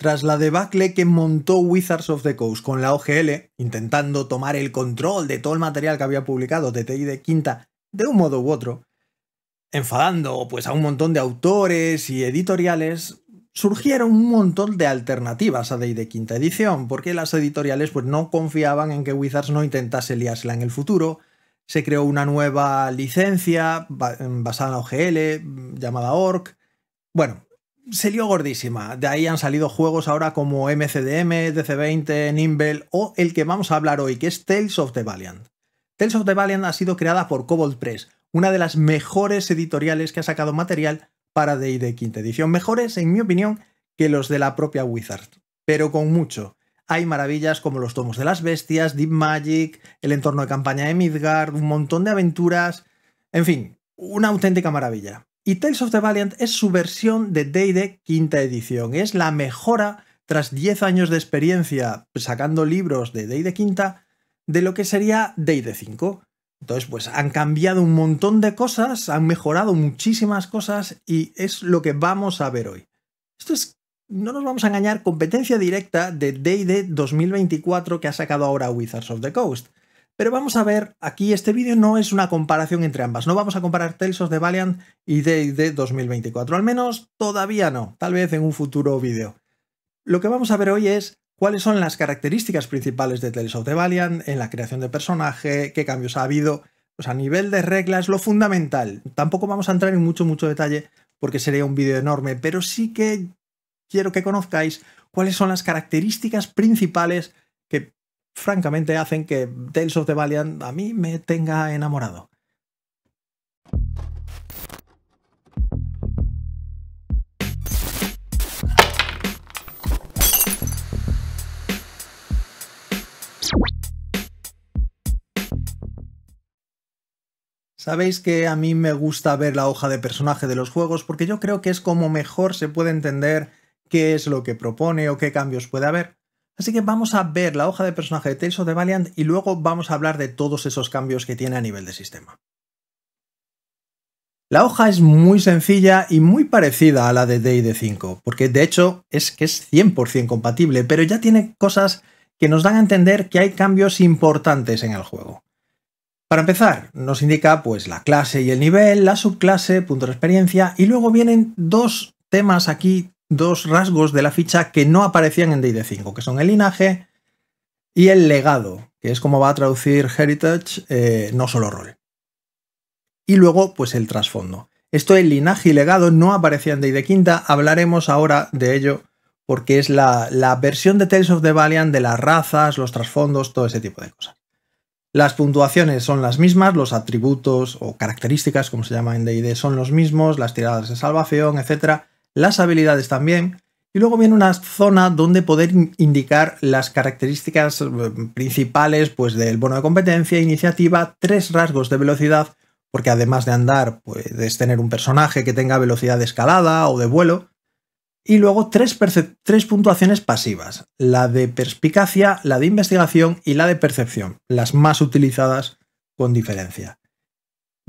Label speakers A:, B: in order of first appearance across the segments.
A: Tras la debacle que montó Wizards of the Coast con la OGL, intentando tomar el control de todo el material que había publicado de TI de Quinta de un modo u otro, enfadando pues a un montón de autores y editoriales, surgieron un montón de alternativas a Day de quinta edición, porque las editoriales pues, no confiaban en que Wizards no intentase liársela en el futuro. Se creó una nueva licencia basada en la OGL llamada Orc. Bueno, se lió gordísima. De ahí han salido juegos ahora como MCDM, DC20, Nimble o el que vamos a hablar hoy, que es Tales of the Valiant. Tales of the Valiant ha sido creada por Cobalt Press, una de las mejores editoriales que ha sacado material para de quinta edición. Mejores, en mi opinión, que los de la propia Wizard, pero con mucho. Hay maravillas como los tomos de las bestias, Deep Magic, el entorno de campaña de Midgard, un montón de aventuras, en fin, una auténtica maravilla. Y Tales of the Valiant es su versión de D&D quinta edición, es la mejora tras 10 años de experiencia sacando libros de D&D quinta de lo que sería D&D 5. Entonces, pues han cambiado un montón de cosas, han mejorado muchísimas cosas y es lo que vamos a ver hoy. Esto es, no nos vamos a engañar, competencia directa de D&D 2024 que ha sacado ahora Wizards of the Coast. Pero vamos a ver, aquí este vídeo no es una comparación entre ambas, no vamos a comparar Tales of the Valiant y D&D 2024, al menos todavía no, tal vez en un futuro vídeo. Lo que vamos a ver hoy es cuáles son las características principales de Tales of the Valiant en la creación de personaje, qué cambios ha habido, pues a nivel de reglas, lo fundamental. Tampoco vamos a entrar en mucho, mucho detalle porque sería un vídeo enorme, pero sí que quiero que conozcáis cuáles son las características principales que francamente hacen que Tales of the Valiant a mí me tenga enamorado. Sabéis que a mí me gusta ver la hoja de personaje de los juegos porque yo creo que es como mejor se puede entender qué es lo que propone o qué cambios puede haber. Así que vamos a ver la hoja de personaje de Tales of the Valiant y luego vamos a hablar de todos esos cambios que tiene a nivel de sistema. La hoja es muy sencilla y muy parecida a la de D&D 5, porque de hecho es que es 100% compatible, pero ya tiene cosas que nos dan a entender que hay cambios importantes en el juego. Para empezar, nos indica pues la clase y el nivel, la subclase, punto de experiencia, y luego vienen dos temas aquí dos rasgos de la ficha que no aparecían en D&D 5, e que son el linaje y el legado, que es como va a traducir Heritage, eh, no solo rol. Y luego, pues el trasfondo. Esto el linaje y legado no aparecía en D&D e Quinta, hablaremos ahora de ello porque es la, la versión de Tales of the Valiant de las razas, los trasfondos, todo ese tipo de cosas. Las puntuaciones son las mismas, los atributos o características, como se llama en D&D, e, son los mismos, las tiradas de salvación, etc las habilidades también, y luego viene una zona donde poder indicar las características eh, principales pues, del bono de competencia, iniciativa, tres rasgos de velocidad, porque además de andar, puedes tener un personaje que tenga velocidad de escalada o de vuelo. Y luego tres, tres puntuaciones pasivas, la de perspicacia, la de investigación y la de percepción, las más utilizadas con diferencia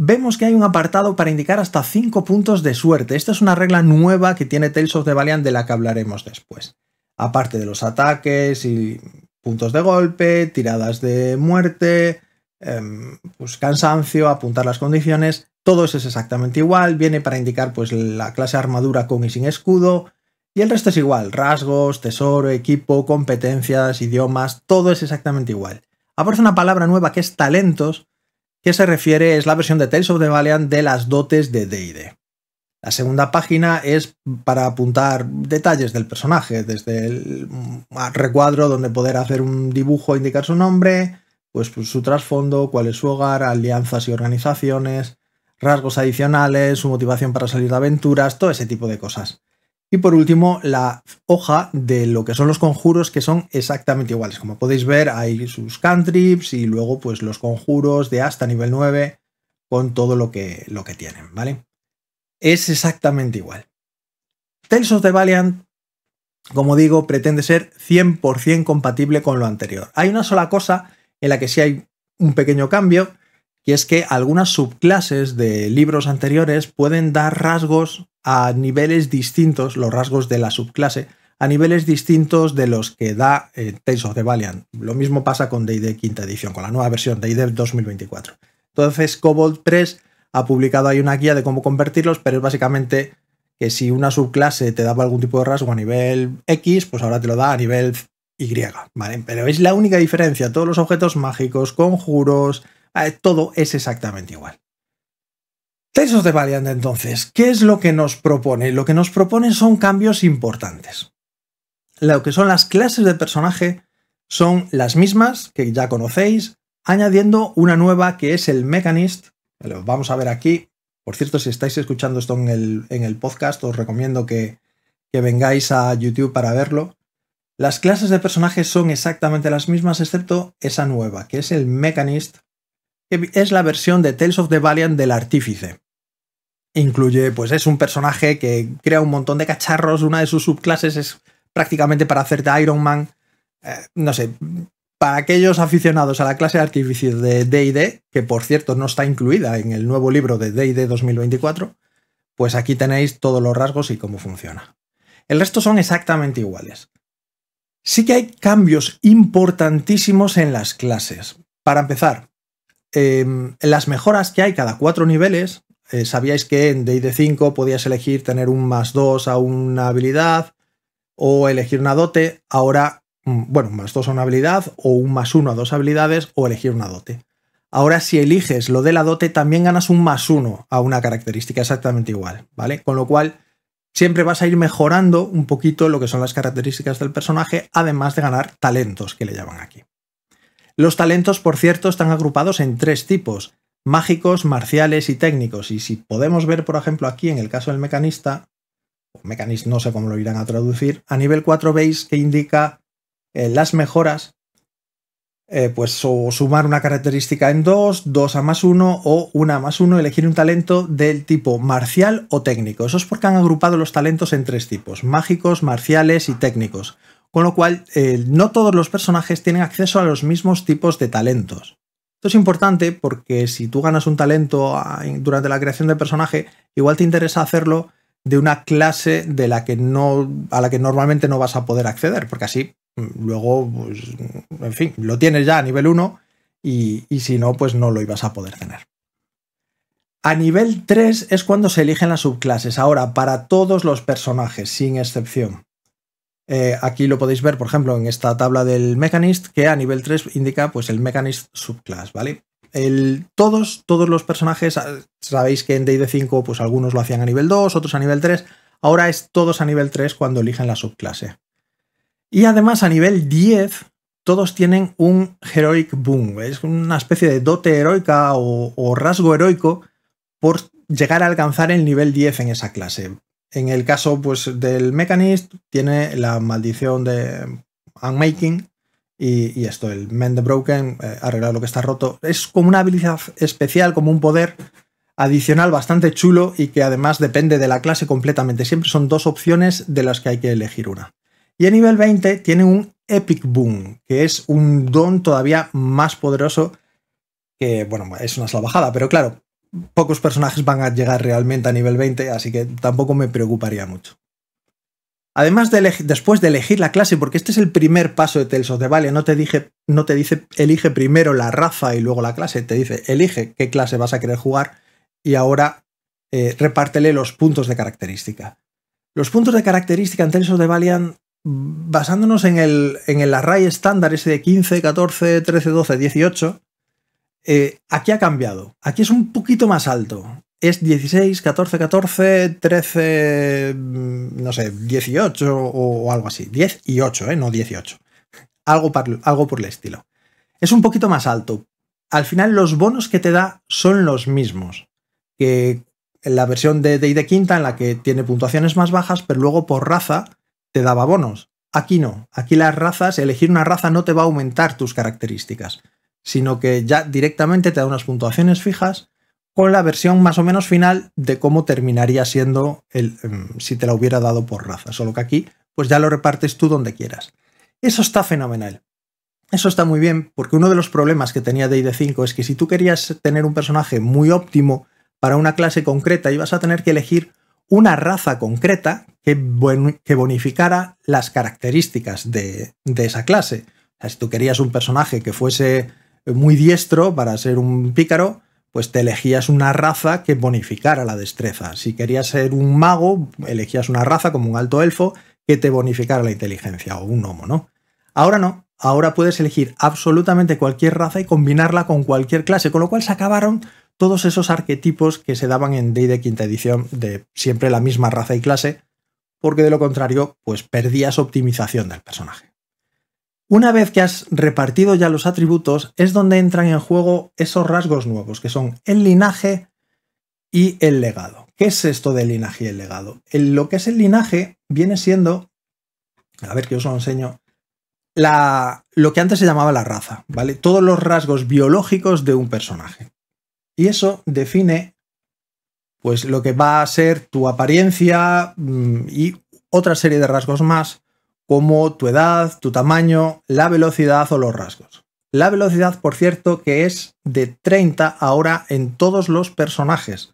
A: vemos que hay un apartado para indicar hasta 5 puntos de suerte. Esta es una regla nueva que tiene Tales of the Valiant de la que hablaremos después. Aparte de los ataques y puntos de golpe, tiradas de muerte, em, pues cansancio, apuntar las condiciones, todo eso es exactamente igual, viene para indicar pues la clase armadura con y sin escudo, y el resto es igual, rasgos, tesoro, equipo, competencias, idiomas, todo es exactamente igual. Aparece una palabra nueva que es talentos, que se refiere es la versión de Tales of the Valiant de las dotes de Deide. La segunda página es para apuntar detalles del personaje, desde el recuadro donde poder hacer un dibujo e indicar su nombre, pues, pues su trasfondo, cuál es su hogar, alianzas y organizaciones, rasgos adicionales, su motivación para salir de aventuras, todo ese tipo de cosas. Y por último, la hoja de lo que son los conjuros que son exactamente iguales. Como podéis ver, hay sus cantrips y luego pues los conjuros de hasta nivel 9 con todo lo que, lo que tienen, ¿vale? Es exactamente igual. Tales of the Valiant, como digo, pretende ser 100% compatible con lo anterior. Hay una sola cosa en la que sí hay un pequeño cambio y es que algunas subclases de libros anteriores pueden dar rasgos a niveles distintos, los rasgos de la subclase, a niveles distintos de los que da eh, Tales of the Valiant. Lo mismo pasa con D&D quinta edición, con la nueva versión D&D 2024. Entonces, Cobalt 3 ha publicado ahí una guía de cómo convertirlos, pero es básicamente que si una subclase te daba algún tipo de rasgo a nivel X, pues ahora te lo da a nivel Y, ¿vale? Pero es la única diferencia. Todos los objetos mágicos, conjuros, eh, todo es exactamente igual. Tales de Valiant entonces, ¿qué es lo que nos propone? Lo que nos propone son cambios importantes. Lo que son las clases de personaje son las mismas que ya conocéis, añadiendo una nueva que es el Mechanist. vamos a ver aquí. Por cierto, si estáis escuchando esto en el, podcast, os recomiendo que, vengáis a YouTube para verlo. Las clases de personajes son exactamente las mismas, excepto esa nueva, que es el Mechanist, es la versión de Tales of the Valiant del Artífice. Incluye, pues es un personaje que crea un montón de cacharros, una de sus subclases es prácticamente para hacerte Iron Man. Eh, no sé, para aquellos aficionados a la clase de artífice de DD, que por cierto no está incluida en el nuevo libro de DD 2024, pues aquí tenéis todos los rasgos y cómo funciona. El resto son exactamente iguales. Sí que hay cambios importantísimos en las clases. Para empezar, Em, las mejoras que hay cada cuatro niveles, eh, sabíais que en de 5 podías elegir tener un más 2 a una habilidad o elegir una dote, ahora, mm, bueno, más 2 a una habilidad o un más 1 a dos habilidades o elegir una dote. Ahora si eliges lo de la dote también ganas un más 1 a una característica exactamente igual, ¿vale? Con lo cual siempre vas a ir mejorando un poquito lo que son las características del personaje, además de ganar talentos que le llaman aquí. Los talentos, por cierto, están agrupados en tres tipos, mágicos, marciales y técnicos. Y si podemos ver, por ejemplo, aquí en el caso del mecanista, no sé cómo lo irán a traducir, a nivel 4 veis que indica eh, las mejoras, eh, pues sumar una característica en 2, 2 a más 1 o 1 a más 1, elegir un talento del tipo marcial o técnico. Eso es porque han agrupado los talentos en tres tipos, mágicos, marciales y técnicos. Con lo cual, eh, no todos los personajes tienen acceso a los mismos tipos de talentos. Esto es importante porque si tú ganas un talento ah, durante la creación del personaje, igual te interesa hacerlo de una clase de la que no, a la que normalmente no vas a poder acceder, porque así mm, luego, pues, mm, en fin, lo tienes ya a nivel 1 y, y si no, pues no lo ibas a poder tener. A nivel 3 es cuando se eligen las subclases, ahora para todos los personajes, sin excepción. Eh, aquí lo podéis ver, por ejemplo, en esta tabla del Mechanist, que a nivel 3 indica pues, el Mechanist subclass, ¿vale? todos, todos los personajes, ah, sabéis que en D&D 5 pues, algunos lo hacían a nivel 2, otros a nivel 3, ahora es todos a nivel 3 cuando eligen la subclase. Y además a nivel 10 todos tienen un heroic boom, es una especie de dote heroica o, o rasgo heroico por llegar a alcanzar el nivel 10 en esa clase. En el caso pues, del Mechanist, tiene la maldición de Unmaking y, y esto, el Mend the Broken, eh, arreglar lo que está roto. Es como una habilidad especial, como un poder adicional bastante chulo y que además depende de la clase completamente. Siempre son dos opciones de las que hay que elegir una. Y a nivel 20 tiene un Epic Boom, que es un don todavía más poderoso que, bueno, es una salvajada, pero claro, pocos personajes van a llegar realmente a nivel 20, así que tampoco me preocuparía mucho. Además de después de elegir la clase, porque este es el primer paso de Tales of the no te, dije, no te dice elige primero la raza y luego la clase, te dice elige qué clase vas a querer jugar y ahora eh, repártele los puntos de característica. Los puntos de característica en Tales of the Valiant, basándonos en el, en el array estándar ese de 15, 14, 13, 12, 18, eh, aquí ha cambiado. Aquí es un poquito más alto. Es 16, 14, 14, 13, no sé, 18 o algo así. 10 y 8, ¿eh? no 18. Algo, algo por el estilo. Es un poquito más alto. Al final los bonos que te da son los mismos que en la versión de Day de Quinta, en la que tiene puntuaciones más bajas, pero luego por raza te daba bonos. Aquí no. Aquí las razas, elegir una raza no te va a aumentar tus características sino que ya directamente te da unas puntuaciones fijas con la versión más o menos final de cómo terminaría siendo el, em, si te la hubiera dado por raza. Solo que aquí, pues ya lo repartes tú donde quieras. Eso está fenomenal. Eso está muy bien, porque uno de los problemas que tenía D&D 5 es que si tú querías tener un personaje muy óptimo para una clase concreta, ibas a tener que elegir una raza concreta que, bonificara las características de, de esa clase. O sea, si tú querías un personaje que fuese muy diestro, para ser un pícaro, pues te elegías una raza que bonificara la destreza. Si querías ser un mago, elegías una raza como un alto elfo que te bonificara la inteligencia o un homo, ¿no? Ahora no, ahora puedes elegir absolutamente cualquier raza y combinarla con cualquier clase, con lo cual se acabaron todos esos arquetipos que se daban en de quinta edición de siempre la misma raza y clase, porque de lo contrario, pues perdías optimización del personaje. Una vez que has repartido ya los atributos, es donde entran en juego esos rasgos nuevos, que son el linaje y el legado. ¿Qué es esto del linaje y el legado? lo que es el linaje viene siendo, a ver que os lo enseño, la, lo que antes se llamaba la raza, ¿vale? Todos los rasgos biológicos de un personaje. Y eso define pues lo que va a ser tu apariencia mm, y otra serie de rasgos más como tu edad, tu tamaño, la velocidad o los rasgos. La velocidad, por cierto, que es de 30 ahora en todos los personajes.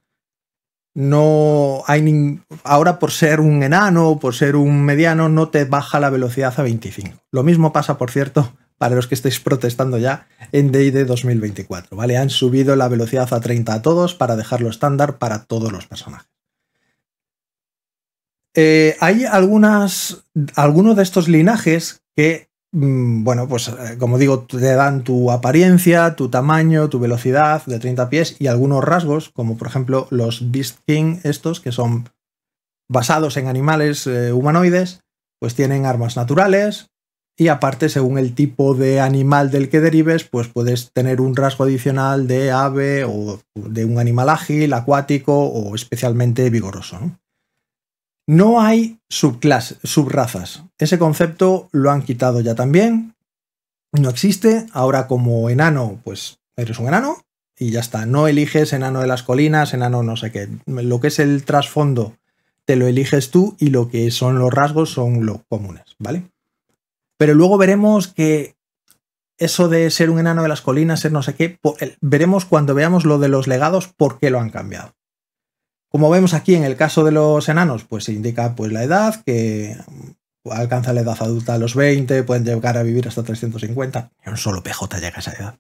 A: No hay ahora por ser un enano o por ser un mediano no te baja la velocidad a 25. Lo mismo pasa, por cierto, para los que estáis protestando ya en D&D 2024, ¿vale? Han subido la velocidad a 30 a todos para dejarlo estándar para todos los personajes. Eh, hay algunas, algunos de estos linajes que, mm, bueno, pues eh, como digo, te dan tu apariencia, tu tamaño, tu velocidad de 30 pies y algunos rasgos, como por ejemplo los Beast King, estos que son basados en animales eh, humanoides, pues tienen armas naturales, y aparte, según el tipo de animal del que derives, pues puedes tener un rasgo adicional de ave o de un animal ágil, acuático o especialmente vigoroso. No hay subclases, subrazas. Ese concepto lo han quitado ya también. No existe. Ahora como enano, pues eres un enano y ya está. No eliges enano de las colinas, enano no sé qué. Lo que es el trasfondo te lo eliges tú y lo que son los rasgos son los comunes, ¿vale? Pero luego veremos que eso de ser un enano de las colinas, ser no sé qué, veremos cuando veamos lo de los legados por qué lo han cambiado. Como vemos aquí en el caso de los enanos, pues se indica pues, la edad, que alcanza la edad adulta a los 20, pueden llegar a vivir hasta 350. y un solo PJ llega a esa edad.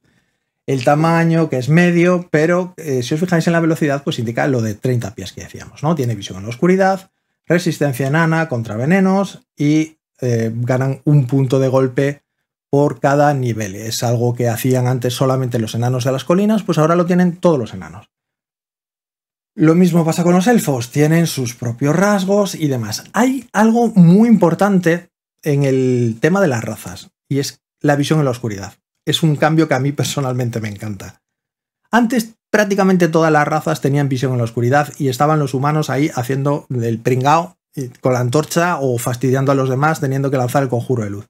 A: El tamaño, que es medio, pero eh, si os fijáis en la velocidad, pues indica lo de 30 pies que decíamos, ¿no? Tiene visión en la oscuridad, resistencia enana contra venenos y eh, ganan un punto de golpe por cada nivel. Es algo que hacían antes solamente los enanos de las colinas, pues ahora lo tienen todos los enanos. Lo mismo pasa con los elfos, tienen sus propios rasgos y demás. Hay algo muy importante en el tema de las razas, y es la visión en la oscuridad. Es un cambio que a mí personalmente me encanta. Antes prácticamente todas las razas tenían visión en la oscuridad y estaban los humanos ahí haciendo el pringao con la antorcha o fastidiando a los demás teniendo que lanzar el conjuro de luz.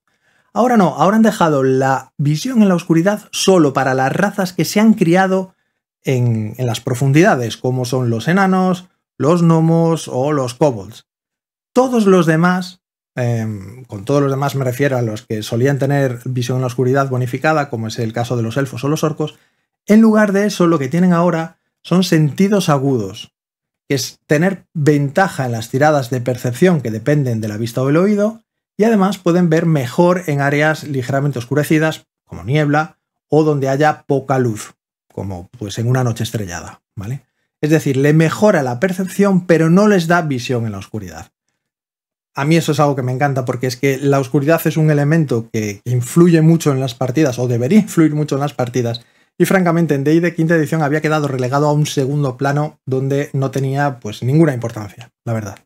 A: Ahora no, ahora han dejado la visión en la oscuridad solo para las razas que se han criado en, las profundidades, como son los enanos, los gnomos o los kobolds. Todos los demás, em, con todos los demás me refiero a los que solían tener visión en la oscuridad bonificada, como es el caso de los elfos o los orcos, en lugar de eso lo que tienen ahora son sentidos agudos, que es tener ventaja en las tiradas de percepción que dependen de la vista o el oído, y además pueden ver mejor en áreas ligeramente oscurecidas, como niebla, o donde haya poca luz como pues en una noche estrellada, ¿vale? Es decir, le mejora la percepción, pero no les da visión en la oscuridad. A mí eso es algo que me encanta porque es que la oscuridad es un elemento que influye mucho en las partidas, o debería influir mucho en las partidas, y francamente, en de quinta edición había quedado relegado a un segundo plano donde no tenía pues ninguna importancia, la verdad.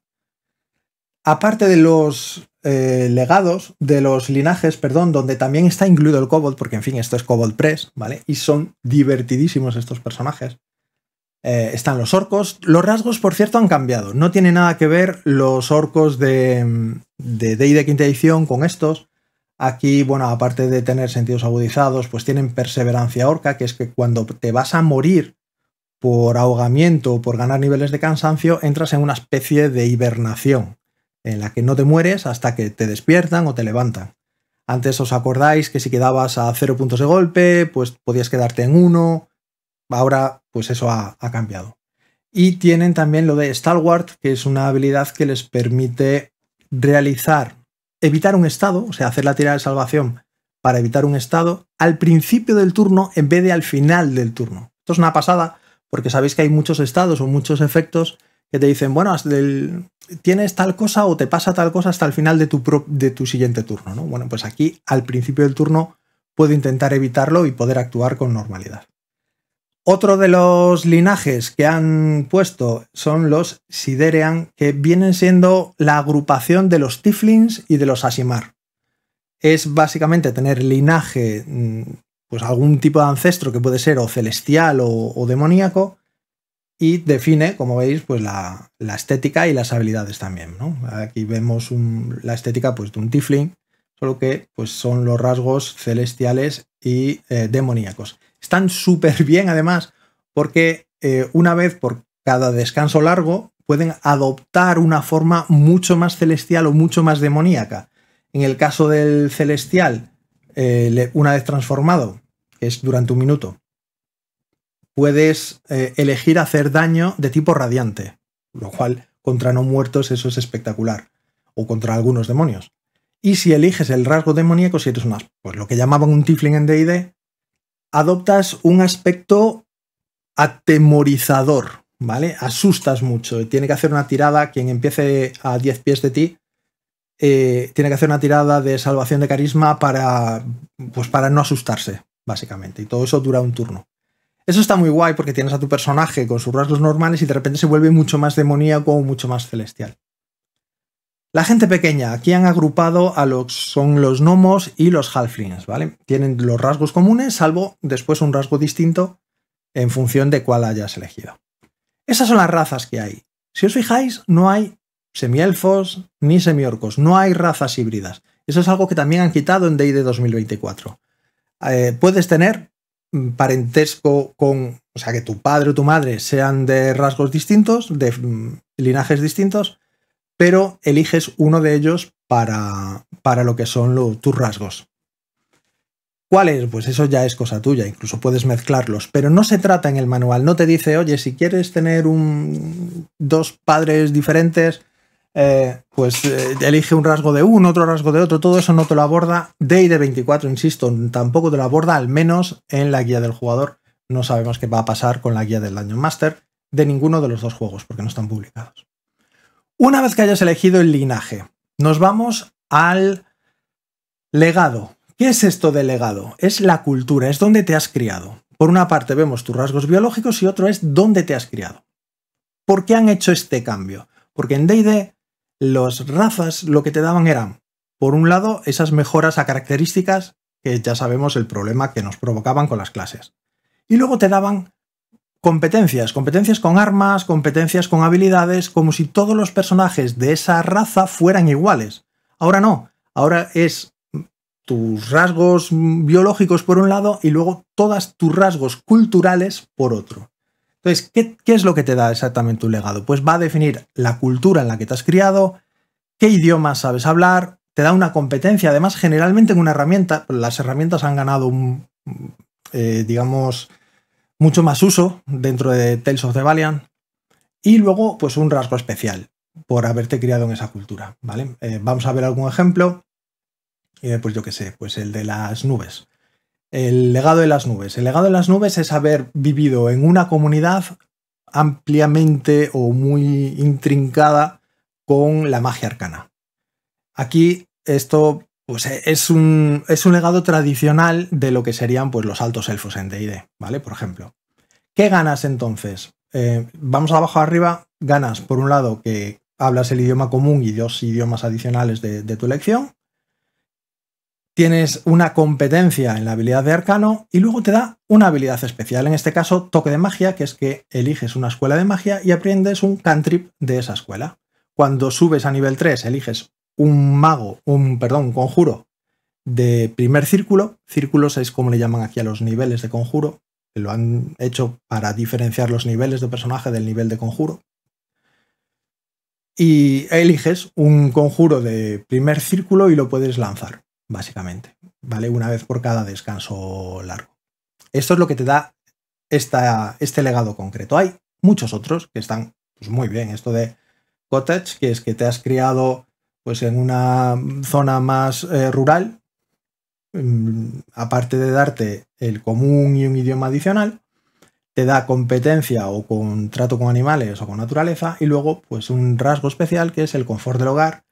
A: Aparte de los eh, legados, de los linajes, perdón, donde también está incluido el Cobalt, porque en fin, esto es Cobalt Press, ¿vale? Y son divertidísimos estos personajes. Eh, están los orcos. Los rasgos, por cierto, han cambiado. No tiene nada que ver los orcos de de de quinta edición con estos. Aquí, bueno, aparte de tener sentidos agudizados, pues tienen perseverancia orca, que es que cuando te vas a morir por ahogamiento o por ganar niveles de cansancio, entras en una especie de hibernación, en la que no te mueres hasta que te despiertan o te levantan. Antes os acordáis que si quedabas a 0 puntos de golpe, pues podías quedarte en uno. Ahora, pues eso ha, cambiado. Y tienen también lo de Stalwart, que es una habilidad que les permite realizar, evitar un estado, o sea, hacer la tirada de salvación para evitar un estado al principio del turno en vez de al final del turno. Esto es una pasada porque sabéis que hay muchos estados o muchos efectos que te dicen, bueno, hasta el, tienes tal cosa o te pasa tal cosa hasta el final de tu, siguiente turno, ¿no? Bueno, pues aquí al principio del turno puedo intentar evitarlo y poder actuar con normalidad. Otro de los linajes que han puesto son los Siderean, que vienen siendo la agrupación de los Tiflins y de los Asimar. Es básicamente tener linaje, mm, pues algún tipo de ancestro que puede ser o celestial o demoníaco, y define, como veis, pues la, estética y las habilidades también. Aquí vemos la estética pues, de un Tifling, solo que pues, son los rasgos celestiales y eh, demoníacos. Están súper bien además porque eh, una vez por cada descanso largo pueden adoptar una forma mucho más celestial o mucho más demoníaca. En el caso del celestial, eh, una vez transformado, que es durante un minuto, puedes eh, elegir hacer daño de tipo radiante, lo cual contra no muertos eso es espectacular, o contra algunos demonios. Y si eliges el rasgo demoníaco, si eres más pues lo que llamaban un tifling en D&D, adoptas un aspecto atemorizador, ¿vale? Asustas mucho. Tiene que hacer una tirada, quien empiece a 10 pies de ti, eh, tiene que hacer una tirada de salvación de carisma para, pues para no asustarse, básicamente. Y todo eso dura un turno. Eso está muy guay porque tienes a tu personaje con sus rasgos normales y de repente se vuelve mucho más demoníaco o mucho más celestial. La gente pequeña, aquí han agrupado a los son los gnomos y los halflings, ¿vale? Tienen los rasgos comunes, salvo después un rasgo distinto en función de cuál hayas elegido. Esas son las razas que hay. Si os fijáis, no hay semielfos ni semiorcos, no hay razas híbridas. Eso es algo que también han quitado en de 2024. Eh, puedes tener parentesco con, o sea, que tu padre o tu madre sean de rasgos distintos, de mm, linajes distintos, pero eliges uno de ellos para, para lo que son tus rasgos. ¿Cuáles? Pues eso ya es cosa tuya, incluso puedes mezclarlos, pero no se trata en el manual, no te dice, oye, si quieres tener un, dos padres diferentes, eh, pues eh, elige un rasgo de uno, otro rasgo de otro, todo eso no te lo aborda. Day de 24, insisto, tampoco te lo aborda, al menos en la guía del jugador. No sabemos qué va a pasar con la guía del Dungeon Master de ninguno de los dos juegos, porque no están publicados. Una vez que hayas elegido el linaje, nos vamos al legado. ¿Qué es esto de legado? Es la cultura, es donde te has criado. Por una parte vemos tus rasgos biológicos y otro es dónde te has criado. ¿Por qué han hecho este cambio? Porque en DD los razas lo que te daban eran, por un lado, esas mejoras a características, que ya sabemos el problema que nos provocaban con las clases. Y luego te daban competencias, competencias con armas, competencias con habilidades, como si todos los personajes de esa raza fueran iguales. Ahora no, ahora es tus rasgos biológicos por un lado y luego todas tus rasgos culturales por otro. Entonces, ¿qué, es lo que te da exactamente un legado? Pues va a definir la cultura en la que te has criado, qué idiomas sabes hablar, te da una competencia, además generalmente en una herramienta, pues las herramientas han ganado un, eh, digamos, mucho más uso dentro de Tales of the Valiant, y luego pues un rasgo especial por haberte criado en esa cultura, ¿vale? Eh, vamos a ver algún ejemplo, y eh, pues yo qué sé, pues el de las nubes. El legado de las nubes. El legado de las nubes es haber vivido en una comunidad ampliamente o muy intrincada con la magia arcana. Aquí esto pues, es, un, legado tradicional de lo que serían pues, los altos elfos en D&D, ¿vale? Por ejemplo. ¿Qué ganas entonces? Eh, vamos abajo arriba, ganas por un lado que hablas el idioma común y dos idiomas adicionales de, de tu elección, tienes una competencia en la habilidad de arcano y luego te da una habilidad especial, en este caso toque de magia, que es que eliges una escuela de magia y aprendes un cantrip de esa escuela. Cuando subes a nivel 3, eliges un mago, un, perdón, conjuro de primer círculo, círculos es como le llaman aquí a los niveles de conjuro, lo han hecho para diferenciar los niveles de personaje del nivel de conjuro. Y eliges un conjuro de primer círculo y lo puedes lanzar básicamente, ¿vale? Una vez por cada descanso largo. Esto es lo que te da esta, este legado concreto. Hay muchos otros que están pues, muy bien. Esto de cottage, que es que te has criado pues, en una zona más eh, rural, mm, aparte de darte el común y un idioma adicional, te da competencia o contrato con animales o con naturaleza y luego pues un rasgo especial que es el confort del hogar,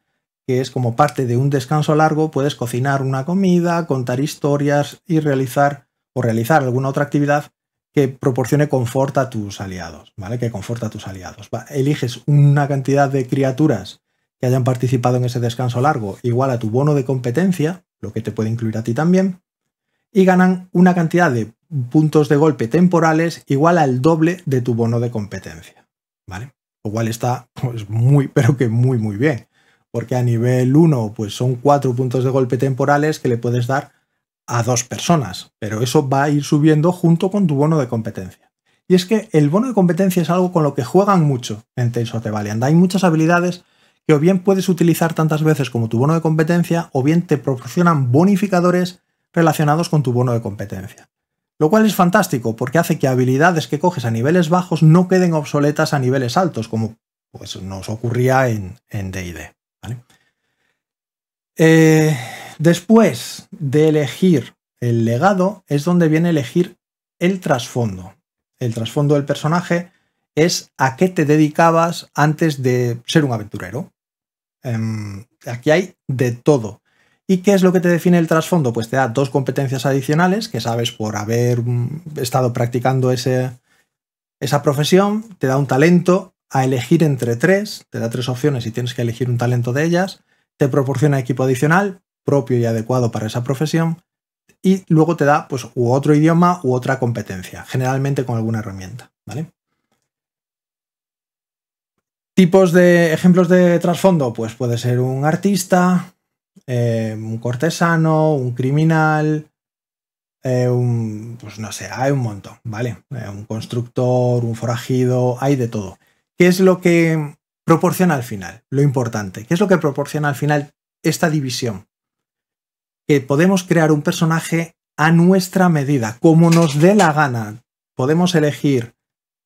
A: que es como parte de un descanso largo, puedes cocinar una comida, contar historias y realizar o realizar alguna otra actividad que proporcione confort a tus aliados, ¿vale? Que conforta a tus aliados. Eliges una cantidad de criaturas que hayan participado en ese descanso largo igual a tu bono de competencia, lo que te puede incluir a ti también, y ganan una cantidad de puntos de golpe temporales igual al doble de tu bono de competencia, ¿vale? Lo cual está pues, muy, pero que muy, muy bien porque a nivel 1 pues son 4 puntos de golpe temporales que le puedes dar a dos personas, pero eso va a ir subiendo junto con tu bono de competencia. Y es que el bono de competencia es algo con lo que juegan mucho en Tales of the Valiant. Hay muchas habilidades que o bien puedes utilizar tantas veces como tu bono de competencia, o bien te proporcionan bonificadores relacionados con tu bono de competencia. Lo cual es fantástico porque hace que habilidades que coges a niveles bajos no queden obsoletas a niveles altos, como pues, nos ocurría en DD. Eh, después de elegir el legado es donde viene elegir el trasfondo. El trasfondo del personaje es a qué te dedicabas antes de ser un aventurero. Em, aquí hay de todo. ¿Y qué es lo que te define el trasfondo? Pues te da dos competencias adicionales que sabes por haber mm, estado practicando esa profesión, te da un talento a elegir entre tres, te da tres opciones y tienes que elegir un talento de ellas, te proporciona equipo adicional, propio y adecuado para esa profesión, y luego te da pues, u otro idioma u otra competencia, generalmente con alguna herramienta. ¿vale? Tipos de ejemplos de trasfondo, pues puede ser un artista, eh, un cortesano, un criminal, eh, un, pues no sé, hay un montón, ¿vale? Eh, un constructor, un forajido, hay de todo. ¿Qué es lo que Proporciona al final, lo importante. ¿Qué es lo que proporciona al final esta división? Que podemos crear un personaje a nuestra medida, como nos dé la gana. Podemos elegir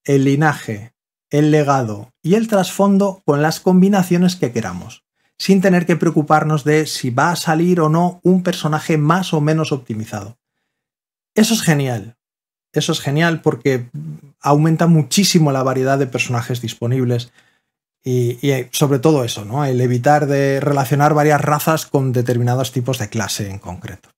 A: el linaje, el legado y el trasfondo con las combinaciones que queramos, sin tener que preocuparnos de si va a salir o no un personaje más o menos optimizado. Eso es genial. Eso es genial porque aumenta muchísimo la variedad de personajes disponibles, y, eh, sobre todo eso, ¿no? El evitar de relacionar varias razas con determinados tipos de clase en concreto.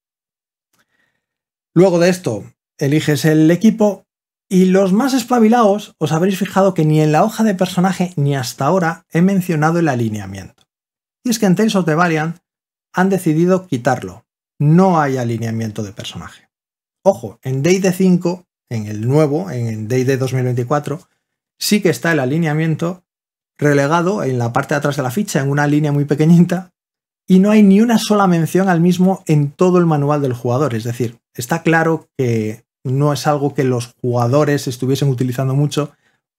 A: Luego de esto, eliges el equipo y los más espabilados os habréis fijado que ni en la hoja de personaje ni hasta ahora he mencionado el alineamiento. Y es que en Tales of the han decidido quitarlo. No hay alineamiento de personaje. Ojo, en de 5, en el nuevo, en d 2024, sí que está el alineamiento relegado en la parte de atrás de la ficha, en una línea muy pequeñita, y no hay ni una sola mención al mismo en todo el manual del jugador. Es decir, está claro que no es algo que los jugadores estuviesen utilizando mucho.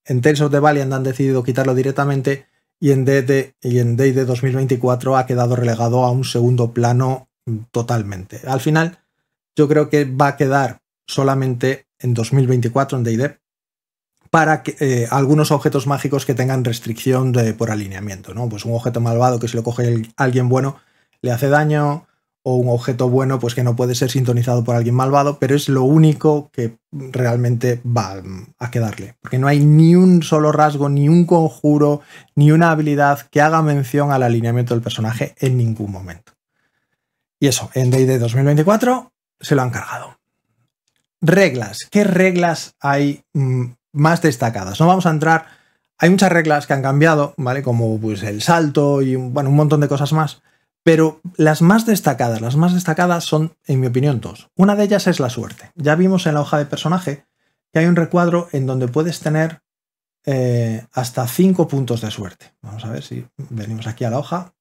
A: En Tales of the Valiant han decidido quitarlo directamente y en DD y en 2024 ha quedado relegado a un segundo plano totalmente. Al final, yo creo que va a quedar solamente en 2024 en de para que, eh, algunos objetos mágicos que tengan restricción de, por alineamiento, ¿no? Pues un objeto malvado que si lo coge alguien bueno le hace daño, o un objeto bueno pues que no puede ser sintonizado por alguien malvado, pero es lo único que realmente va a quedarle, porque no hay ni un solo rasgo, ni un conjuro, ni una habilidad que haga mención al alineamiento del personaje en ningún momento. Y eso, en Day D&D 2024 se lo han cargado. Reglas. ¿Qué reglas hay mm, más destacadas. No vamos a entrar. Hay muchas reglas que han cambiado, ¿vale? Como pues, el salto y bueno, un montón de cosas más. Pero las más destacadas, las más destacadas son, en mi opinión, dos. Una de ellas es la suerte. Ya vimos en la hoja de personaje que hay un recuadro en donde puedes tener eh, hasta cinco puntos de suerte. Vamos a ver si venimos aquí a la hoja.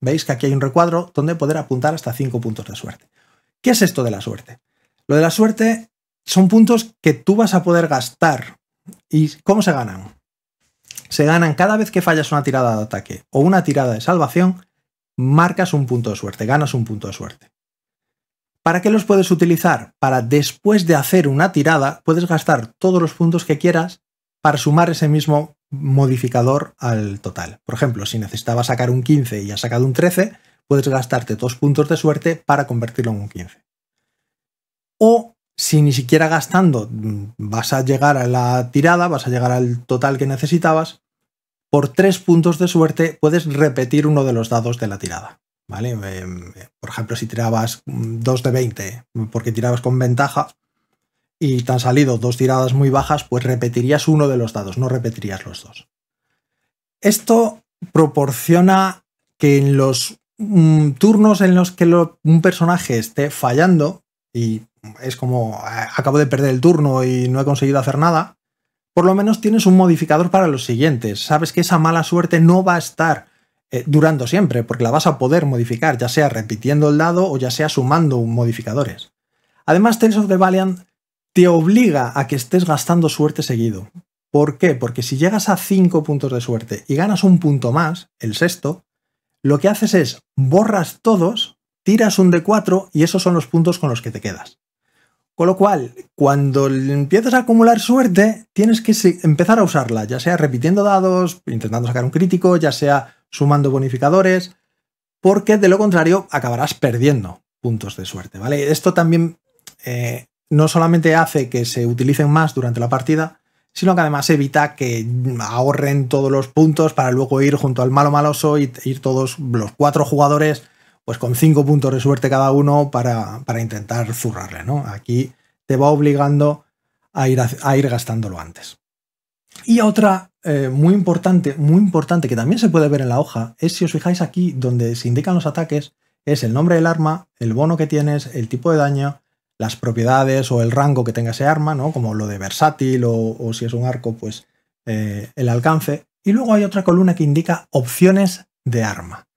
A: Veis que aquí hay un recuadro donde poder apuntar hasta cinco puntos de suerte. ¿Qué es esto de la suerte? Lo de la suerte son puntos que tú vas a poder gastar ¿Y cómo se ganan? Se ganan cada vez que fallas una tirada de ataque o una tirada de salvación, marcas un punto de suerte, ganas un punto de suerte. ¿Para qué los puedes utilizar? Para después de hacer una tirada, puedes gastar todos los puntos que quieras para sumar ese mismo modificador al total. Por ejemplo, si necesitabas sacar un 15 y has sacado un 13, puedes gastarte dos puntos de suerte para convertirlo en un 15. O si ni siquiera gastando mm, vas a llegar a la tirada, vas a llegar al total que necesitabas, por tres puntos de suerte puedes repetir uno de los dados de la tirada. ¿Vale? Eh, mm, por ejemplo, si tirabas 2 mm, de 20 porque tirabas con ventaja y te han salido dos tiradas muy bajas, pues repetirías uno de los dados, no repetirías los dos. Esto proporciona que en los turnos en los que un personaje esté fallando, y es como eh, acabo de perder el turno y no he conseguido hacer nada, por lo menos tienes un modificador para los siguientes. Sabes que esa mala suerte no va a estar eh, durando siempre, porque la vas a poder modificar, ya sea repitiendo el dado o ya sea sumando modificadores. Además, Tales of the Valiant te obliga a que estés gastando suerte seguido. ¿Por qué? Porque si llegas a 5 puntos de suerte y ganas un punto más, el sexto, lo que haces es borras todos, tiras un de 4 y esos son los puntos con los que te quedas. Con lo cual, cuando empiezas a acumular suerte, tienes que empezar a usarla, ya sea repitiendo dados, intentando sacar un crítico, ya sea sumando bonificadores, porque de lo contrario acabarás perdiendo puntos de suerte, ¿vale? Esto también eh, no solamente hace que se utilicen más durante la partida, sino que además evita que ahorren todos los puntos para luego ir junto al malo maloso y ir todos los cuatro jugadores pues con cinco puntos de suerte cada uno para, intentar zurrarle, ¿no? Aquí te va obligando a ir, a, ir gastándolo antes. Y otra eh, muy importante, muy importante, que también se puede ver en la hoja, es si os fijáis aquí donde se indican los ataques, es el nombre del arma, el bono que tienes, el tipo de daño, las propiedades o el rango que tenga ese arma, ¿no? Como lo de versátil o, si es un arco, pues eh, el alcance. Y luego hay otra columna que indica opciones de arma.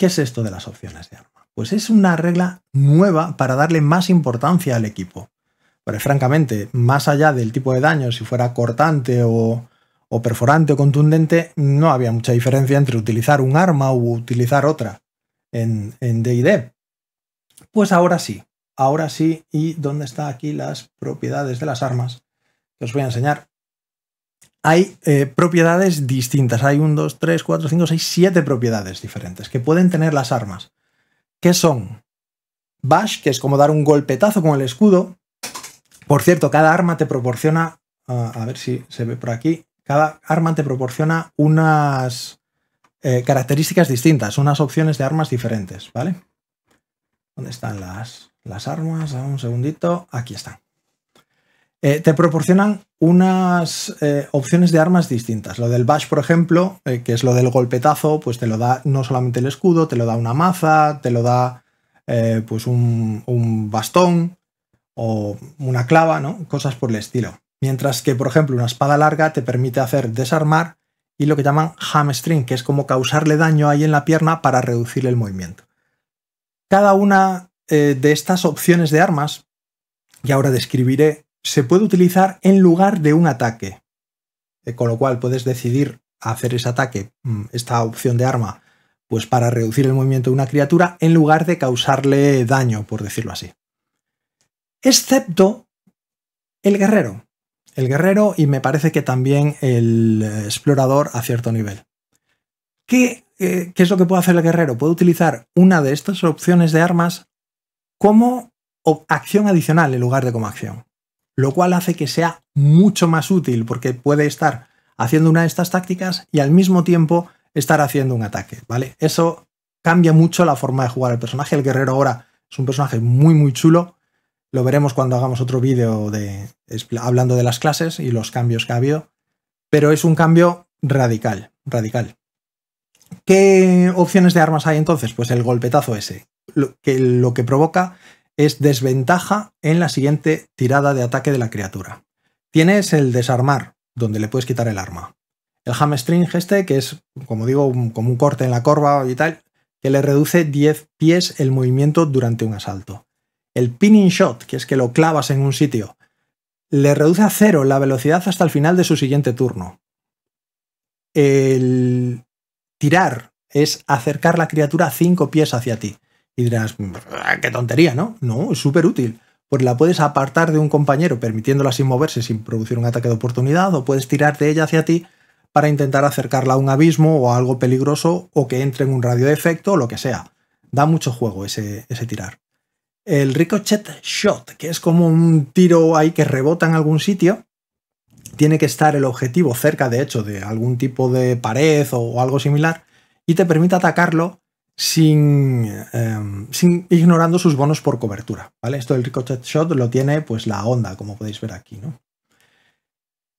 A: ¿Qué es esto de las opciones de arma? Pues es una regla nueva para darle más importancia al equipo. Pero francamente, más allá del tipo de daño, si fuera cortante o, perforante o contundente, no había mucha diferencia entre utilizar un arma o utilizar otra en DD. pues ahora sí, ahora sí, y dónde están aquí las propiedades de las armas, que os voy a enseñar hay eh, propiedades distintas. Hay un, dos, tres, cuatro, cinco, seis, siete propiedades diferentes que pueden tener las armas. ¿Qué son? Bash, que es como dar un golpetazo con el escudo. Por cierto, cada arma te proporciona, ah, a ver si se ve por aquí, cada arma te proporciona unas eh, características distintas, unas opciones de armas diferentes, ¿vale? ¿Dónde están las, las armas? Un segundito, aquí están. Eh, te proporcionan unas eh, opciones de armas distintas. Lo del bash, por ejemplo, eh, que es lo del golpetazo, pues te lo da no solamente el escudo, te lo da una maza, te lo da pues un, bastón o una clava, ¿no? Cosas por el estilo. Mientras que, por ejemplo, una espada larga te permite hacer desarmar y lo que llaman hamstring, que es como causarle daño ahí en la pierna para reducir el movimiento. Cada una de estas opciones de armas, y ahora describiré se puede utilizar en lugar de un ataque. Eh, con lo cual puedes decidir hacer ese ataque, mm, esta opción de arma, pues para reducir el movimiento de una criatura en lugar de causarle daño, por decirlo así. Excepto el guerrero. El guerrero y me parece que también el explorador a cierto nivel. ¿Qué, eh, es lo que puede hacer el guerrero? Puede utilizar una de estas opciones de armas como acción adicional en lugar de como acción lo cual hace que sea mucho más útil porque puede estar haciendo una de estas tácticas y al mismo tiempo estar haciendo un ataque, ¿vale? Eso cambia mucho la forma de jugar el personaje. El guerrero ahora es un personaje muy, muy chulo. Lo veremos cuando hagamos otro vídeo de, hablando de las clases y los cambios que ha habido. Pero es un cambio radical, radical. ¿Qué opciones de armas hay entonces? Pues el golpetazo ese, que, lo que provoca es desventaja en la siguiente tirada de ataque de la criatura. Tienes el desarmar, donde le puedes quitar el arma. El hamstring este, que es, como digo, como un corte en la corva y tal, que le reduce 10 pies el movimiento durante un asalto. El pinning shot, que es que lo clavas en un sitio, le reduce a cero la velocidad hasta el final de su siguiente turno. El tirar es acercar la criatura 5 pies hacia ti. Y dirás, mm, qué tontería, ¿no? No, es súper útil. Pues la puedes apartar de un compañero permitiéndola sin moverse, sin producir un ataque de oportunidad, o puedes tirar de ella hacia ti para intentar acercarla a un abismo o a algo peligroso o que entre en un radio de efecto o lo que sea. Da mucho juego ese, ese tirar. El Ricochet Shot, que es como un tiro ahí que rebota en algún sitio, tiene que estar el objetivo cerca, de hecho, de algún tipo de pared o, algo similar, y te permite atacarlo Em, sin, ignorando sus bonos por cobertura. ¿vale? Esto del ricochet shot lo tiene pues la onda, como podéis ver aquí.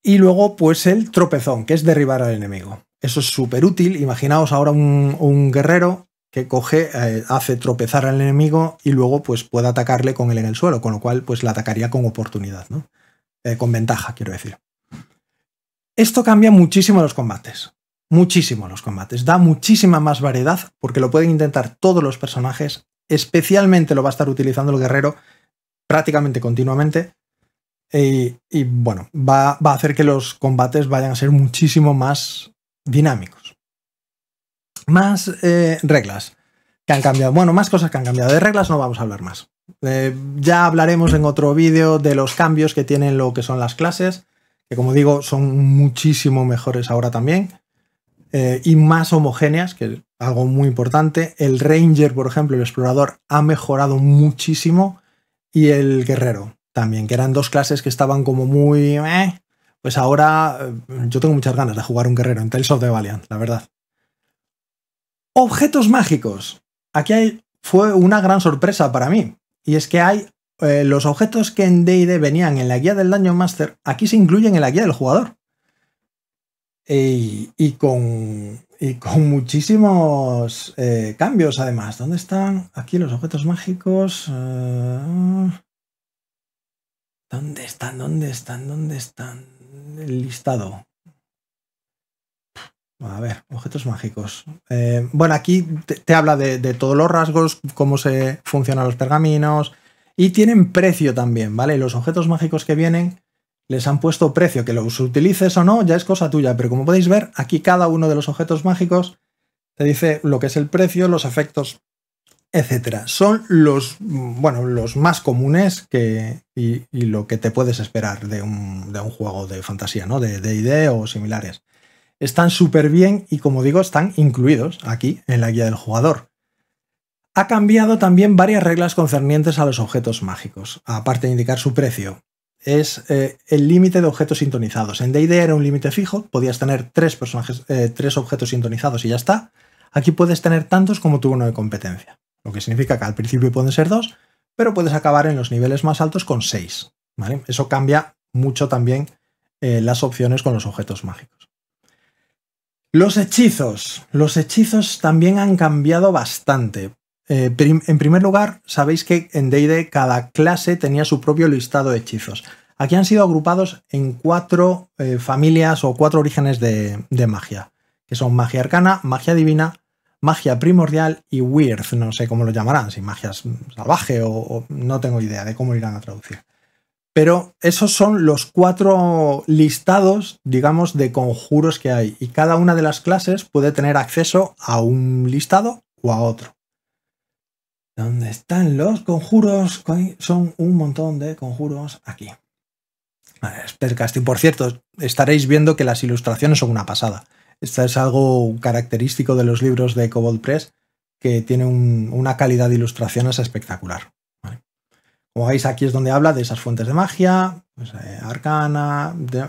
A: Y luego, pues el tropezón, que es derribar al enemigo. Eso es súper útil. Imaginaos ahora un, guerrero que coge, eh, hace tropezar al enemigo y luego pues puede atacarle con él en el suelo, con lo cual pues la atacaría con oportunidad, ¿no? Eh, con ventaja, quiero decir. Esto cambia muchísimo los combates muchísimo los combates, da muchísima más variedad porque lo pueden intentar todos los personajes, especialmente lo va a estar utilizando el guerrero prácticamente continuamente y, bueno, va, a hacer que los combates vayan a ser muchísimo más dinámicos. Más eh, reglas que han cambiado. Bueno, más cosas que han cambiado. De reglas no vamos a hablar más. Eh, ya hablaremos en otro vídeo de los cambios que tienen lo que son las clases, que como digo son muchísimo mejores ahora también. Eh, y más homogéneas, que es algo muy importante. El Ranger, por ejemplo, el explorador, ha mejorado muchísimo y el guerrero también, que eran dos clases que estaban como muy... Eh, pues ahora eh, yo tengo muchas ganas de jugar un guerrero en Tales of the Valiant, la verdad. Objetos mágicos. Aquí hay, fue una gran sorpresa para mí. Y es que hay los objetos que en DD venían en la guía del daño Master, aquí se incluyen en la guía del jugador y, con, con muchísimos eh, cambios además. ¿Dónde están aquí los objetos mágicos? Eh, ¿Dónde están? ¿Dónde están? ¿Dónde están? El listado. A ver, objetos mágicos. Eh, bueno, aquí te, habla de, todos los rasgos, cómo se funcionan los pergaminos. Y tienen precio también, ¿vale? Los objetos mágicos que vienen les han puesto precio, que los utilices o no, ya es cosa tuya, pero como podéis ver, aquí cada uno de los objetos mágicos te dice lo que es el precio, los efectos, etcétera. Son los, bueno, los más comunes que, y, lo que te puedes esperar de un, de un juego de fantasía, ¿no? De D&D o similares. Están súper bien y, como digo, están incluidos aquí en la guía del jugador. Ha cambiado también varias reglas concernientes a los objetos mágicos, aparte de indicar su precio es eh, el límite de objetos sintonizados. En DD era un límite fijo, podías tener tres, personajes, eh, tres objetos sintonizados y ya está. Aquí puedes tener tantos como tu uno de competencia, lo que significa que al principio pueden ser dos, pero puedes acabar en los niveles más altos con seis. Eso cambia mucho también eh, las opciones con los objetos mágicos. Los hechizos. Los hechizos también han cambiado bastante. Eh, en primer lugar, sabéis que en D&D cada clase tenía su propio listado de hechizos. Aquí han sido agrupados en cuatro eh, familias o cuatro orígenes de, magia, que son magia arcana, magia divina, magia primordial y weird, no sé cómo lo llamarán, si magia mm, salvaje o, o no tengo idea de cómo lo irán a traducir. Pero esos son los cuatro listados, digamos, de conjuros que hay. Y cada una de las clases puede tener acceso a un listado o a otro. ¿Dónde están los conjuros? Son un montón de conjuros aquí. Espera Por cierto, estaréis viendo que las ilustraciones son una pasada. Esto es algo característico de los libros de Cobalt Press, que tiene una calidad de ilustraciones espectacular. Como veis, aquí es donde habla de esas fuentes de magia, pues, eh, arcana, de,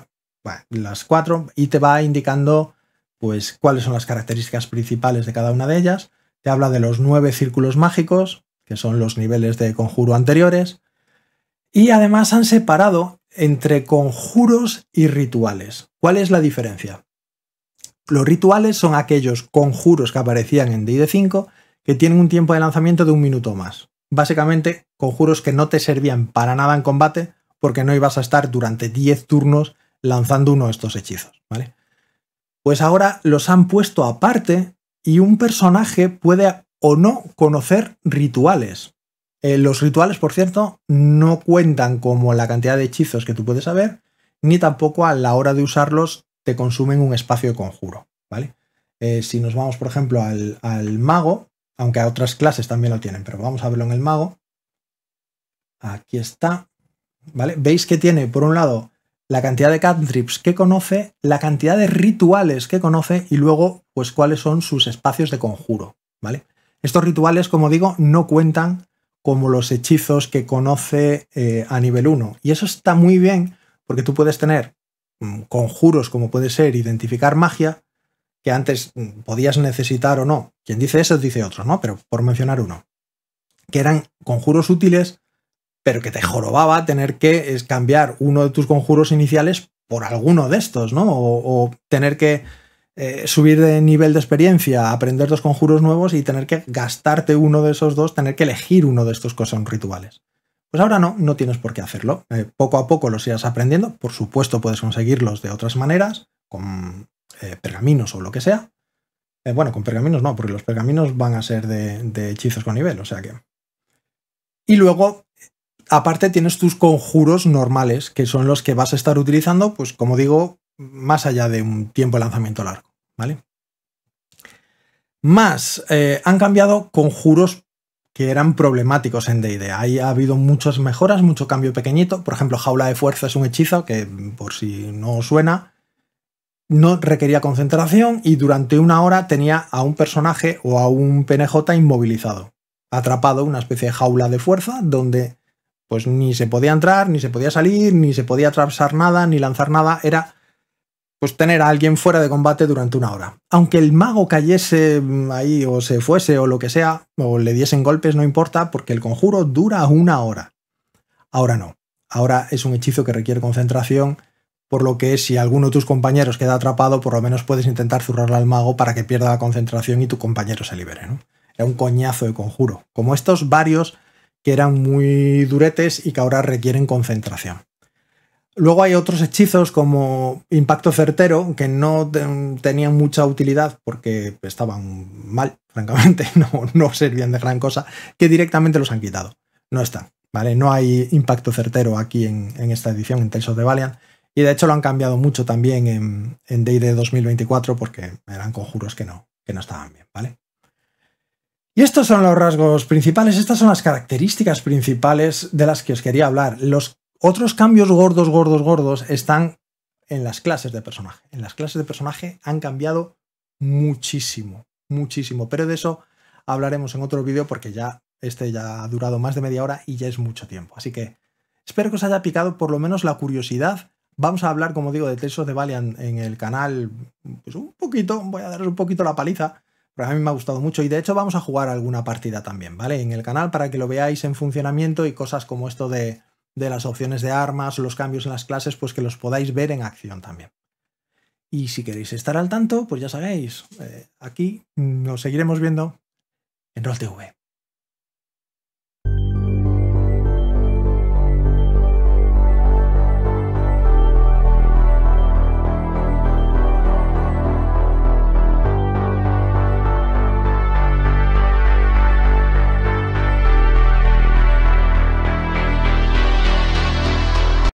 A: las cuatro, y te va indicando pues, cuáles son las características principales de cada una de ellas te habla de los nueve círculos mágicos, que son los niveles de conjuro anteriores, y además han separado entre conjuros y rituales. ¿Cuál es la diferencia? Los rituales son aquellos conjuros que aparecían en D&D5 que tienen un tiempo de lanzamiento de un minuto más. Básicamente, conjuros que no te servían para nada en combate porque no ibas a estar durante 10 turnos lanzando uno de estos hechizos, ¿vale? Pues ahora los han puesto aparte y un personaje puede o no conocer rituales. Eh, los rituales, por cierto, no cuentan como la cantidad de hechizos que tú puedes saber, ni tampoco a la hora de usarlos te consumen un espacio de conjuro, ¿vale? Eh, si nos vamos, por ejemplo, al, al, mago, aunque a otras clases también lo tienen, pero vamos a verlo en el mago. Aquí está, ¿vale? Veis que tiene, por un lado, la cantidad de trips que conoce, la cantidad de rituales que conoce y luego, pues, cuáles son sus espacios de conjuro, ¿vale? Estos rituales, como digo, no cuentan como los hechizos que conoce eh, a nivel 1. Y eso está muy bien porque tú puedes tener mm, conjuros como puede ser identificar magia, que antes mm, podías necesitar o no. Quien dice eso dice otro, ¿no? Pero por mencionar uno. Que eran conjuros útiles pero que te jorobaba tener que eh, cambiar uno de tus conjuros iniciales por alguno de estos, ¿no? O, tener que eh, subir de nivel de experiencia, aprender dos conjuros nuevos y tener que gastarte uno de esos dos, tener que elegir uno de estos que son rituales. Pues ahora no, no tienes por qué hacerlo. Eh, poco a poco los irás aprendiendo. Por supuesto, puedes conseguirlos de otras maneras, con pergaminos o lo que sea. bueno, con pergaminos no, porque los pergaminos van a ser de, de hechizos con nivel, o sea que. Y luego aparte tienes tus conjuros normales, que son los que vas a estar utilizando, pues como digo, más allá de un tiempo de lanzamiento largo, ¿vale? Más, eh, han cambiado conjuros que eran problemáticos en D&D. Ahí ha habido muchas mejoras, mucho cambio pequeñito. Por ejemplo, Jaula de Fuerza es un hechizo que, por si no suena, no requería concentración y durante una hora tenía a un personaje o a un PNJ inmovilizado, atrapado en una especie de jaula de fuerza donde pues ni se podía entrar, ni se podía salir, ni se podía atravesar nada, ni lanzar nada, era pues tener a alguien fuera de combate durante una hora. Aunque el mago cayese mm, ahí o se fuese o lo que sea, o le diesen golpes, no importa, porque el conjuro dura una hora. Ahora no. Ahora es un hechizo que requiere concentración, por lo que si alguno de tus compañeros queda atrapado, por lo menos puedes intentar zurrarle al mago para que pierda la concentración y tu compañero se libere. ¿no? un coñazo de conjuro. Como estos varios que eran muy duretes y que ahora requieren concentración. Luego hay otros hechizos como Impacto Certero, que no tenían mucha utilidad porque estaban mal, francamente, no, servían de gran cosa, que directamente los han quitado. No están, ¿vale? No hay Impacto Certero aquí en, esta edición, en Tales of the Valiant. Y de hecho lo han cambiado mucho también en, en de 2024 porque eran conjuros que no, que no estaban bien, ¿vale? Y estos son los rasgos principales, estas son las características principales de las que os quería hablar. Los otros cambios gordos, gordos, gordos están en las clases de personaje. En las clases de personaje han cambiado muchísimo, muchísimo, pero de eso hablaremos en otro vídeo porque ya este ya ha durado más de media hora y ya es mucho tiempo. Así que espero que os haya picado por lo menos la curiosidad. Vamos a hablar, como digo, de Tales de Valian Valiant en el canal pues un poquito, voy a daros un poquito la paliza para mí me ha gustado mucho y de hecho vamos a jugar alguna partida también, ¿vale? En el canal para que lo veáis en funcionamiento y cosas como esto de, de las opciones de armas, los cambios en las clases, pues que los podáis ver en acción también. Y si queréis estar al tanto, pues ya sabéis, eh, aquí nos seguiremos viendo en RollTV.